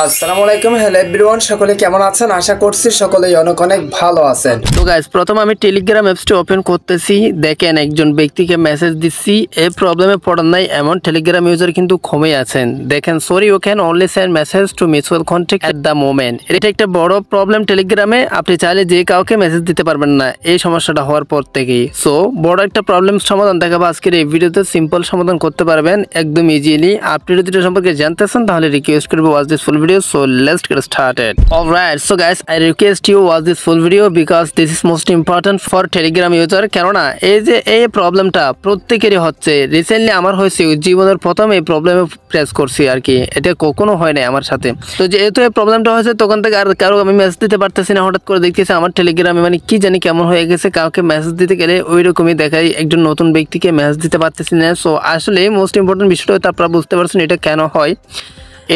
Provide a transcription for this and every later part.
আসসালামু আলাইকুম hello everyone সকলে কেমন আছেন আশা করছি সকলেই অনেক অনেক ভালো আছেন তো গাইজ প্রথম আমি টেলিগ্রাম অ্যাপসটি ওপেন করতেছি দেখেন একজন ব্যক্তিকে মেসেজ দিচ্ছি এই প্রবলেমে পড়ান নাই এমন টেলিগ্রাম ইউজার কিন্তু কমে আছেন দেখেন সরি ও can only send message to mutual contact at the moment এটা একটা বড় প্রবলেম টেলিগ্রামে আপনি চাইলে যে কাউকে মেসেজ দিতে পারবেন না এই সমস্যাটা হওয়ার পর থেকেই সো বড় একটা প্রবলেম সমাধান দেখাবো আজকের এই ভিডিওতে সিম্পল সমাধান করতে পারবেন একদম ইজিলি আপনি যদি সম্পর্কে জানতেছেন তাহলে রিকোয়েস্ট করবো was this full video so let's get started alright so guys I request you watch this full video because this is most important for telegram user কেননা এই যে এই প্রবলেমটা প্রত্যেকেরই হচ্ছে রিসেন্টলি আমার হয়েছে জীবনের প্রথম এই প্রবলেমে প্রেস করছি আর কি এটা কখনো হয় নাই আমার সাথে তো যেহেতু এই প্রবলেমটা হয়েছে তখন থেকে আর কারো আমি মেসেজ দিতে পারতেছি না হঠাৎ করে দেখতেছি আমার টেলিগ্রামে মানে কি জানি কেমন হয়ে গেছে কাউকে মেসেজ দিতে গেলে ওই রকমই দেখাই একজন নতুন ব্যক্তিকে মেসেজ দিতে পারতেছি না সো আসলে মোস্ট ইম্পর্টেন্ট বিষয়টা তো আপনারা বুঝতে পারছেন এটা কেন হয়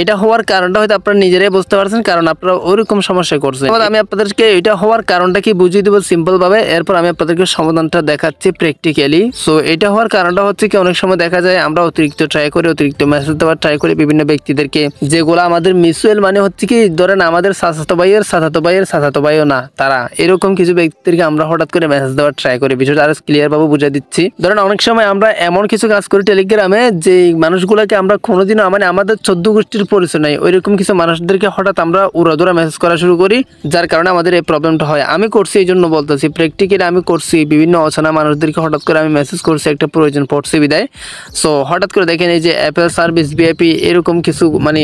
এটা হওয়ার কারণটা হয়তো আপনারা নিজেরাই বুঝতে পারছেন কারণ আপনারা ওইরকম সমস্যা করছেন আমি আপনাদেরকে এটা হওয়ার কারণটা কি বুঝিয়ে দেবো ভাবে এরপর আমি আপনাদেরকে সমাধানটা দেখাচ্ছি প্র্যাকটিক্যালি সো এটা হওয়ার কারণটা হচ্ছে কি অনেক সময় দেখা যায় আমরা অতিরিক্ত ট্রাই করি অতিরিক্ত মেসেজ দেওয়ার ট্রাই করি বিভিন্ন ব্যক্তিদেরকে যেগুলো আমাদের মিসুয়েল মানে হচ্ছে কি ধরেন আমাদের সাসাতো ভাইয়ের সাসাতো ভাইয়ের সাসাতো ভাইও না তারা এরকম কিছু ব্যক্তিদেরকে আমরা হঠাৎ করে মেসেজ দেওয়ার ট্রাই করি বিষয়টা আরো ভাবে বুঝে দিচ্ছি ধরেন অনেক সময় আমরা এমন কিছু কাজ করি টেলিগ্রামে যে মানুষগুলোকে আমরা কোনোদিনও মানে আমাদের চোদ্দ গোষ্ঠী গোষ্ঠীর পরিচয় নাই ওইরকম কিছু মানুষদেরকে হঠাৎ আমরা উড়াদুরা মেসেজ করা শুরু করি যার কারণে আমাদের এই প্রবলেমটা হয় আমি করছি এই জন্য বলতেছি প্র্যাকটিক্যালি আমি করছি বিভিন্ন অচেনা মানুষদেরকে হঠাৎ করে আমি মেসেজ করছি একটা প্রয়োজন পড়ছে বিদায় সো হঠাৎ করে দেখেন এই যে অ্যাপেল সার্ভিস বিআইপি এরকম কিছু মানে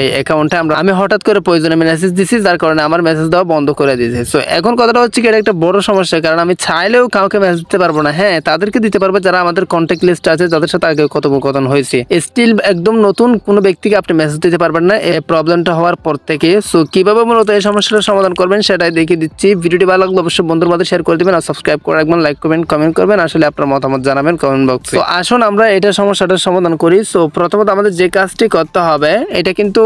এই অ্যাকাউন্টে আমরা আমি হঠাৎ করে প্রয়োজনে মেসেজ দিছি যার কারণে আমার মেসেজ দেওয়া বন্ধ করে দিয়েছে সো এখন কথাটা হচ্ছে কি এটা একটা বড় সমস্যা কারণ আমি চাইলেও কাউকে মেসেজ দিতে পারবো না হ্যাঁ তাদেরকে দিতে পারবো যারা আমাদের কন্ট্যাক্ট লিস্ট আছে যাদের সাথে আগে কথোপকথন হয়েছে স্টিল একদম নতুন কোনো ব্যক্তিকে আপনি মেসেজ দিতে পারবেন না এই প্রবলেমটা হওয়ার পর থেকে সো কীভাবে মূলত এই সমস্যাটা সমাধান করবেন সেটাই দেখিয়ে দিচ্ছি ভিডিওটি ভালো লাগলে অবশ্যই বন্ধুর মধ্যে শেয়ার করে দেবেন আর সাবস্ক্রাইব করে রাখবেন লাইক করবেন কমেন্ট করবেন আসলে আপনার মতামত জানাবেন কমেন্ট বক্সে তো আসুন আমরা এটা সমস্যাটার সমাধান করি সো প্রথমত আমাদের যে কাজটি করতে হবে এটা কিন্তু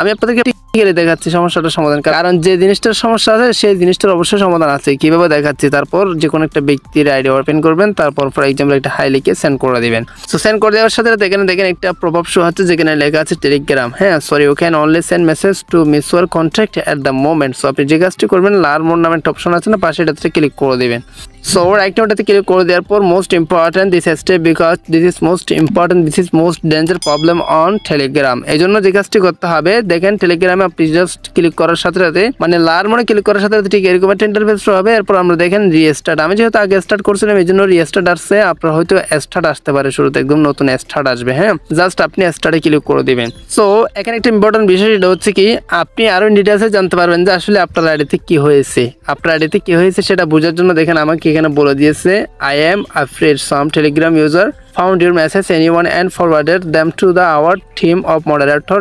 আমি আপনাদেরকে গেলে দেখাচ্ছি সমস্যাটা সমাধান কারণ যে জিনিসটার সমস্যা আছে সেই জিনিসটার অবশ্যই সমাধান আছে কিভাবে দেখাচ্ছি তারপর যে কোনো একটা ব্যক্তির আইডি ওপেন করবেন তারপর ফর এক্সাম্পল একটা হাই লিখে সেন্ড করে দেবেন তো সেন্ড করে দেওয়ার সাথে এখানে দেখেন একটা প্রভাব শো হচ্ছে যেখানে লেখা আছে টেলিগ্রাম টেলিগ্রাম হ্যাঁ sorry you can only send message to miss your contact at the moment so আপনি যে কাজটি করবেন লার মোর নামের অপশন আছে না পাশে এটাতে ক্লিক করে দেবেন সো ওর রাইটটা ওটাতে ক্লিক করে দেওয়ার পর most important this step because this is most important this is most danger problem on Telegram এই জন্য যে কাজটি করতে হবে দেখেন টেলিগ্রামে আপনি জাস্ট ক্লিক করার সাথে সাথে মানে লার মনে ক্লিক করার সাথে সাথে ঠিক এরকম একটা ইন্টারফেস হবে এরপর আমরা দেখেন রিস্টার্ট আমি যেহেতু আগে স্টার্ট করছিলাম এই জন্য রিস্টার্ট আসছে আপনার হয়তো স্টার্ট আসতে পারে শুরুতে একদম নতুন স্টার্ট আসবে হ্যাঁ জাস্ট আপনি স্টার্টে ক্লিক করে দেবেন সো এখানে একটা ইম্পর্টেন্ট বিষয় সেটা হচ্ছে কি আপনি আরও ডিটেলসে জানতে পারবেন যে আসলে আপনার আইডিতে কি হয়েছে আপনার আইডিতে কি হয়েছে সেটা বোঝার জন্য দেখেন আমাকে এখানে বলে দিয়েছে I am afraid some Telegram user your message any one and ফরওয়ার্ডের them to the our team of moderator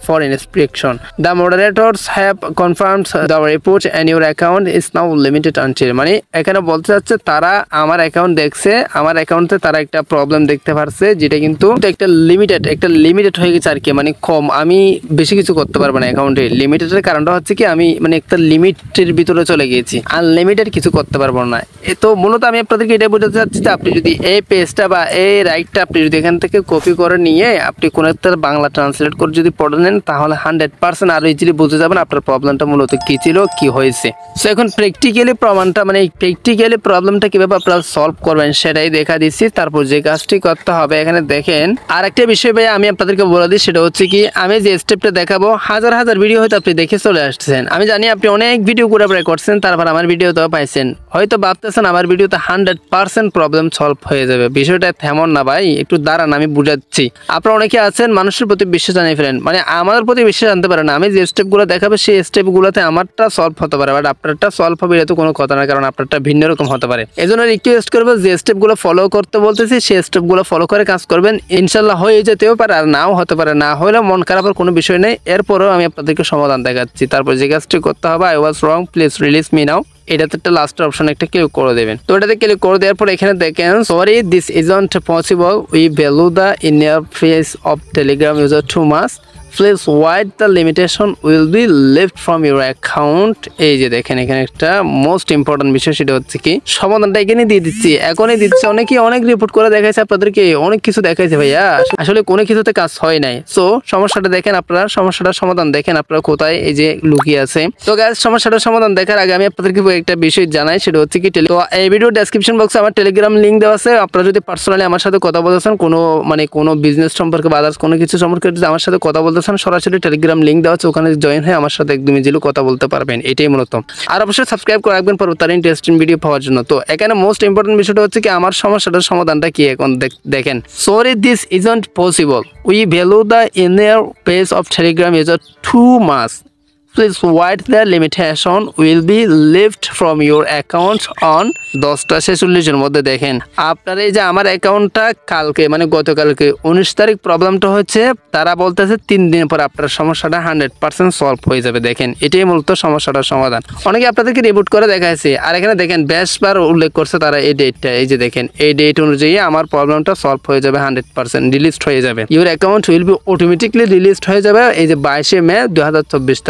for inspection. The moderators have confirmed the report and your account is now limited until মানে এখানে বলতে চাচ্ছে তারা আমার account দেখছে আমার অ্যাকাউন্টে তারা একটা প্রবলেম দেখতে পারছে যেটা কিন্তু একটা লিমিটেড একটা লিমিটেড হয়ে গেছে আর কি মানে কম আমি বেশি কিছু করতে পারবো না অ্যাকাউন্টে লিমিটেডের কারণটা হচ্ছে কি আমি মানে একটা লিমিটের ভিতরে চলে গিয়েছি আনলিমিটেড কিছু করতে পারবো না তো মূলত আমি আপনাদেরকে এটা বোঝাতে চাচ্ছি যে আপনি যদি এই পেজটা বা এই রাইটটা আপনি যদি এখান থেকে কপি করে নিয়ে আপনি কোনো একটা বাংলা ট্রান্সলেট করে যদি পড়েন নেন তাহলে হান্ড্রেড পার্সেন্ট আরো ইজিলি বুঝে যাবেন আপনার প্রবলেমটা মূলত কি ছিল কি হয়েছে সো এখন প্র্যাকটিক্যালি প্রমাণটা মানে প্র্যাকটিক্যালি প্রবলেমটা কিভাবে আপনারা সলভ করবেন সেটাই দেখা দিচ্ছি তারপর যে কাজটি করতে হবে এখানে দেখেন আর একটা বিষয় ভাই আমি আপনাদেরকে বলে দিই সেটা হচ্ছে কি আমি যে স্টেপটা দেখাবো হাজার হাজার ভিডিও হয়তো আপনি দেখে চলে আসছেন আমি জানি আপনি অনেক ভিডিও করে প্রায় করছেন তারপর আমার ভিডিও তো পাইছেন হয়তো ভাবতেছেন আমার ভিডিওতে হান্ড্রেড পার্সেন্ট প্রবলেম সলভ হয়ে যাবে বিষয়টা তেমন না ভাই একটু দাঁড়ান আমি বুঝাচ্ছি আপনারা অনেকে আছেন মানুষের প্রতি বিশ্বাস জানিয়ে ফেলেন মানে আমাদের প্রতিবেশী জানতে পারে না আমি যে স্টেপগুলো দেখাবে সেই স্টেপগুলোতে আমারটা সলভ হতে পারে বাট আপনারটা সলভ হবে এটা তো কোনো কথা না কারণ আপনারটা ভিন্ন রকম হতে পারে এই জন্য রিকোয়েস্ট করবো যে স্টেপগুলো ফলো করতে বলতেছি সেই স্টেপগুলো ফলো করে কাজ করবেন ইনশাল্লাহ হয়ে যেতেও পারে আর নাও হতে পারে না হলে মন খারাপের কোনো বিষয় নেই এরপরেও আমি আপনাদেরকে সমাধান দেখাচ্ছি তারপর যে কাজটি করতে হবে I was wrong please release me now এটাতে একটা লাস্টের অপশন একটা ক্লিক করে দেবেন তো এটাতে ক্লিক করে দেওয়ার পর এখানে দেখেন sorry this isn't possible we value the in face of Telegram user to mass please white the limitation will be lift from your account এই যে দেখেন এখানে একটা মোস্ট ইম্পর্টেন্ট বিষয় সেটা হচ্ছে কি সমাধানটা এখানে দিয়ে দিচ্ছি এখনই দিচ্ছে অনেকে অনেক রিপোর্ট করে দেখাইছে আপনাদেরকে অনেক কিছু দেখাইছে ভাইয়া আসলে কোনো কিছুতে কাজ হয় নাই সো সমস্যাটা দেখেন আপনারা সমস্যাটার সমাধান দেখেন আপনারা কোথায় এই যে লুকিয়ে আছে তো গ্যাস সমস্যাটার সমাধান দেখার আগে আমি আপনাদেরকে একটা বিষয় জানাই সেটা হচ্ছে কি তো এই ভিডিও ডেসক্রিপশন বক্সে আমার টেলিগ্রাম লিঙ্ক দেওয়া আছে আপনারা যদি পার্সোনালি আমার সাথে কথা বলতেছেন কোনো মানে কোনো বিজনেস সম্পর্কে বা আদার্স কোনো কিছু সম্পর্কে যদি আমার সাথে কথা বলতেছেন ওখানে সরাসরি টেলিগ্রাম লিঙ্ক দেওয়া আছে ওখানে জয়েন হয়ে আমার সাথে একদমই জিলু কথা বলতে পারবেন এটাই মূলত আর অবশ্যই সাবস্ক্রাইব করে রাখবেন পরবর্তী ইন্টারেস্টিং ভিডিও পাওয়ার জন্য তো এখানে মোস্ট ইম্পর্টেন্ট বিষয়টা হচ্ছে কি আমার সমস্যাটার সমাধানটা কি এখন দেখেন sorry this isn't possible we value the inner page of Telegram is to mass switch white the limitation will be lift from your account on দশটা ছেচল্লিশের মধ্যে দেখেন আপনার এই যে আমার অ্যাকাউন্টটা কালকে মানে গতকালকে উনিশ তারিখ প্রবলেমটা হচ্ছে তারা বলতেছে তিন দিন পর আপনার সমস্যাটা হান্ড্রেড পার্সেন্ট সলভ হয়ে যাবে দেখেন এটাই মূলত সমস্যাটার সমাধান অনেকে আপনাদেরকে রিপোর্ট করে দেখাচ্ছে আর এখানে দেখেন বেশবার উল্লেখ করছে তারা এই ডেটটা এই যে দেখেন এই ডেট অনুযায়ী আমার প্রবলেমটা সলভ হয়ে যাবে হান্ড্রেড পার্সেন্ট রিলিজড হয়ে যাবে your account will be automatically released হয়ে যাবে এই যে বাইশে মে দু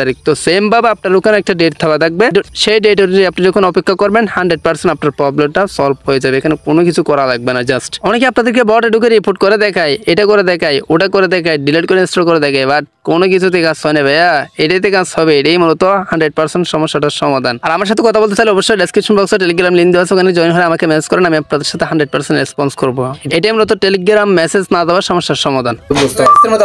তারিখ তো সেম ভাবে আপনার ওখানে একটা ডেট থাকা থাকবে সেই ডেট অনুযায়ী আপনি যখন অপেক্ষা করবেন হান্ড্রেড পার্সেন্ট আপনার প্রবলেমটা সলভ হয়ে যাবে এখানে কোনো কিছু করা লাগবে না জাস্ট অনেকে আপনাদেরকে বড় ঢুকে রিপোর্ট করে দেখায় এটা করে দেখায় ওটা করে দেখায় ডিলিট করে ইনস্টল করে দেখায় বাট কোনো কিছুতে কাজ হয় না ভাইয়া এটাইতে কাজ হবে এটাই মূলত হান্ড্রেড পার্সেন্ট সমস্যাটার সমাধান আর আমার সাথে কথা বলতে চাইলে অবশ্যই ডিসক্রিপশন বক্সে টেলিগ্রাম লিঙ্ক দেওয়া আছে ওখানে জয়েন হয়ে আমাকে মেসেজ করেন আমি আপনাদের সাথে হান্ড্রেড পার্সেন্ট রেসপন্স করবো এটাই মূলত টেলিগ্রাম মেসেজ না দেওয়ার সমস্যার সমাধান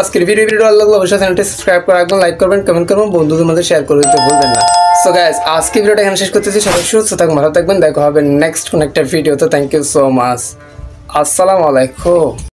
আজকের ভিডিও ভিডিও ভালো অবশ্যই চ্যানেলটি সাবস্ক্রাইব করে রাখবেন লাইক করবেন কমেন্ট করবেন বন্ধুদের মধ্যে সাথে শেয়ার করে দিতে ভুলবেন না সো গাইজ আজকে ভিডিওটা এখানে শেষ করতেছি সবাই সুস্থ থাকুন ভালো থাকবেন দেখা হবে নেক্সট কোনো একটা ভিডিও তো থ্যাংক ইউ সো মাচ আসসালামু আলাইকুম